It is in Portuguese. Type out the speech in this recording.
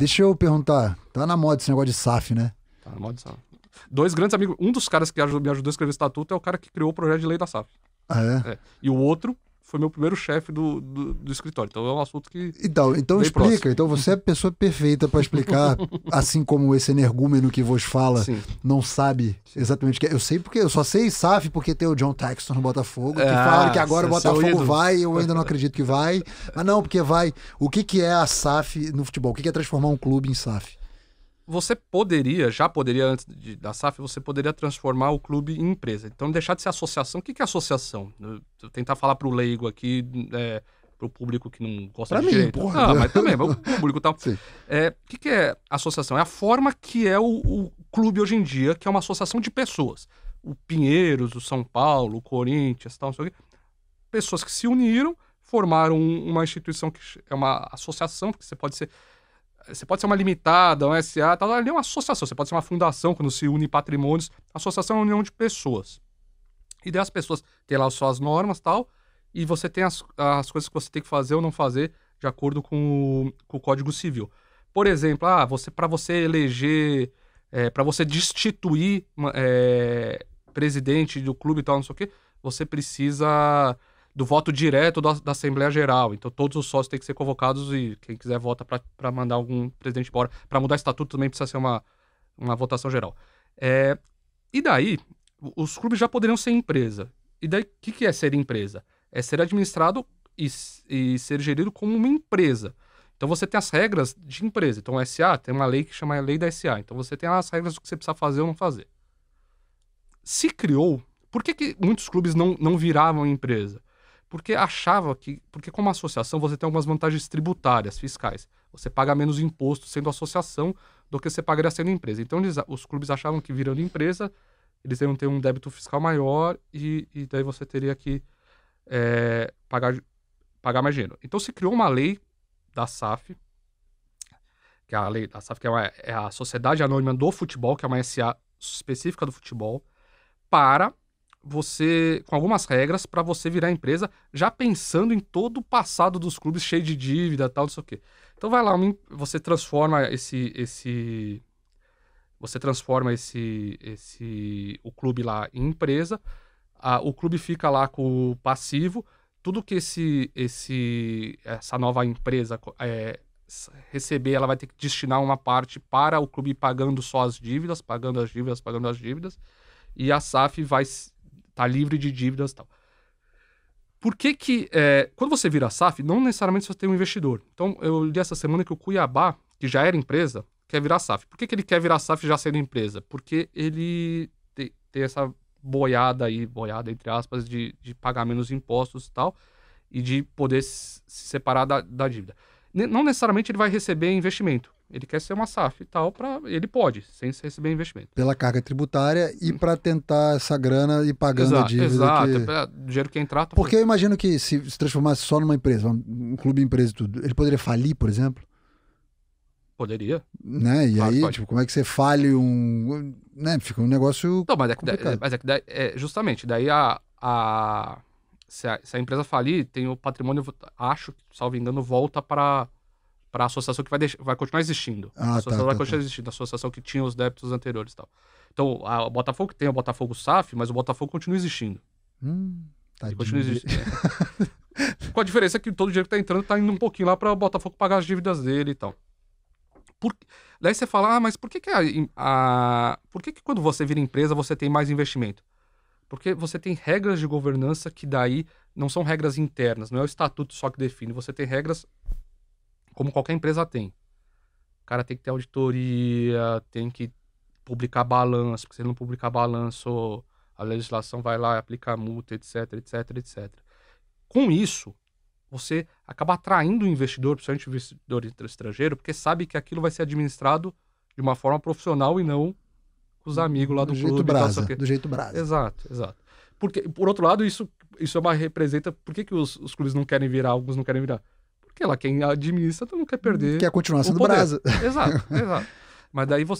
Deixa eu perguntar, tá na moda esse negócio de SAF, né? Tá na moda de SAF. Dois grandes amigos, um dos caras que me ajudou a escrever o estatuto é o cara que criou o projeto de lei da SAF. Ah, é? é. E o outro foi meu primeiro chefe do, do, do, escritório. Então é um assunto que. Então, então explica. Próximo. Então você é a pessoa perfeita para explicar, assim como esse energúmeno que vos fala Sim. não sabe exatamente o que é. Eu sei porque eu só sei SAF porque tem o John Taxton no Botafogo, é, que ah, fala que agora o é Botafogo vai, eu ainda não acredito que vai. Mas ah, não, porque vai. O que, que é a SAF no futebol? O que, que é transformar um clube em SAF? você poderia, já poderia antes de, da SAF, você poderia transformar o clube em empresa. Então, deixar de ser associação. O que, que é associação? Eu, eu tentar falar para o leigo aqui, é, para o público que não gosta pra de mim, direito. Porra. Não, ah, mas também, o público tal. É, o que, que é associação? É a forma que é o, o clube hoje em dia, que é uma associação de pessoas. O Pinheiros, o São Paulo, o Corinthians, tal, não sei o quê. Pessoas que se uniram, formaram uma instituição que é uma associação, porque você pode ser você pode ser uma limitada, uma SA, tal, ali é uma associação. Você pode ser uma fundação, quando se une patrimônios. Associação é uma união de pessoas. E daí as pessoas têm lá as suas normas tal, e você tem as, as coisas que você tem que fazer ou não fazer de acordo com o, com o Código Civil. Por exemplo, ah, você para você eleger, é, eh, para você destituir é, presidente do clube e tal, não sei o quê, você precisa do voto direto da, da, Assembleia Geral. Então, todos os sócios têm que ser convocados e quem quiser vota para mandar algum presidente embora. Para mudar o estatuto também precisa ser uma, uma votação geral. É, e daí, os clubes já poderiam ser empresa. E daí, o que, que, é ser empresa? É ser administrado e, e ser gerido como uma empresa. Então, você tem as regras de empresa. Então, SA tem uma lei que chama a lei da SA. Então, você tem as regras do que você precisa fazer ou não fazer. Se criou, por que, que muitos clubes não, não viravam empresa? porque achava que. Porque, como associação, você tem algumas vantagens tributárias, fiscais. Você paga menos imposto sendo associação do que você pagaria sendo empresa. Então, eles, os clubes achavam que virando empresa, eles iam ter um débito fiscal maior e, e daí você teria que é, pagar, pagar mais dinheiro. Então, se criou uma lei da SAF, que é a lei da SAF, que é, uma, é a Sociedade Anônima do Futebol, que é uma SA específica do futebol, para você com algumas regras para você virar empresa, já pensando em todo o passado dos clubes cheio de dívida, tal, não sei o quê. Então vai lá, você transforma esse esse você transforma esse esse o clube lá em empresa, a, o clube fica lá com o passivo, tudo que esse esse essa nova empresa é, receber, ela vai ter que destinar uma parte para o clube pagando só as dívidas, pagando as dívidas, pagando as dívidas e a SAF vai tá livre de dívidas e tal. Por que que, é, quando você vira SAF, não necessariamente você tem um investidor. Então, eu li essa semana que o Cuiabá, que já era empresa, quer virar SAF. Por que, que ele quer virar SAF já sendo empresa? Porque ele tem, tem essa boiada aí, boiada entre aspas, de, de pagar menos impostos e tal, e de poder se separar da, da dívida. Não necessariamente ele vai receber investimento. Ele quer ser uma SAF e tal, pra, ele pode, sem receber investimento. Pela carga tributária e uhum. para tentar essa grana e pagando exato, a dívida. Exato, que... é o dinheiro que entrar. Tá Porque eu imagino que se se transformasse só numa empresa, um clube empresa e tudo, ele poderia falir, por exemplo? Poderia. Né? E claro, aí, pode. tipo, como é que você falhe um. Né? Fica um negócio. Não, mas é que, complicado. mas é que daí, é, justamente, daí a, a se, a. se a empresa falir, tem o patrimônio, acho, salvo engano, volta para para a associação que vai, vai continuar existindo. Ah, a associação tá, vai tá, tá. continuar tá. existindo, a associação que tinha os débitos anteriores e tal. Então, a, o Botafogo tem o Botafogo SAF, mas o Botafogo continua existindo. Hum, tá continua existindo. É. Com a diferença que todo dinheiro que está entrando está indo um pouquinho lá para o Botafogo pagar as dívidas dele e tal. Por... Daí você fala, ah, mas por que, que a, a... Por que, que quando você vira empresa você tem mais investimento? Porque você tem regras de governança que daí não são regras internas, não é o estatuto só que define, você tem regras como qualquer empresa tem. O cara tem que ter auditoria, tem que publicar balanço, porque se ele não publicar balanço, a legislação vai lá e aplica multa, etc, etc, etc. Com isso, você acaba atraindo o investidor, principalmente o investidor estrangeiro, porque sabe que aquilo vai ser administrado de uma forma profissional e não com os amigos lá do, do clube. brasa, tal, do jeito brasa. Exato, exato. Porque, por outro lado, isso, isso é uma representa... Por que, que os, os clubes não querem virar, alguns não querem virar? sei lá, quem administra não quer perder. Quer continuar sendo brasa. Exato, exato. Mas daí você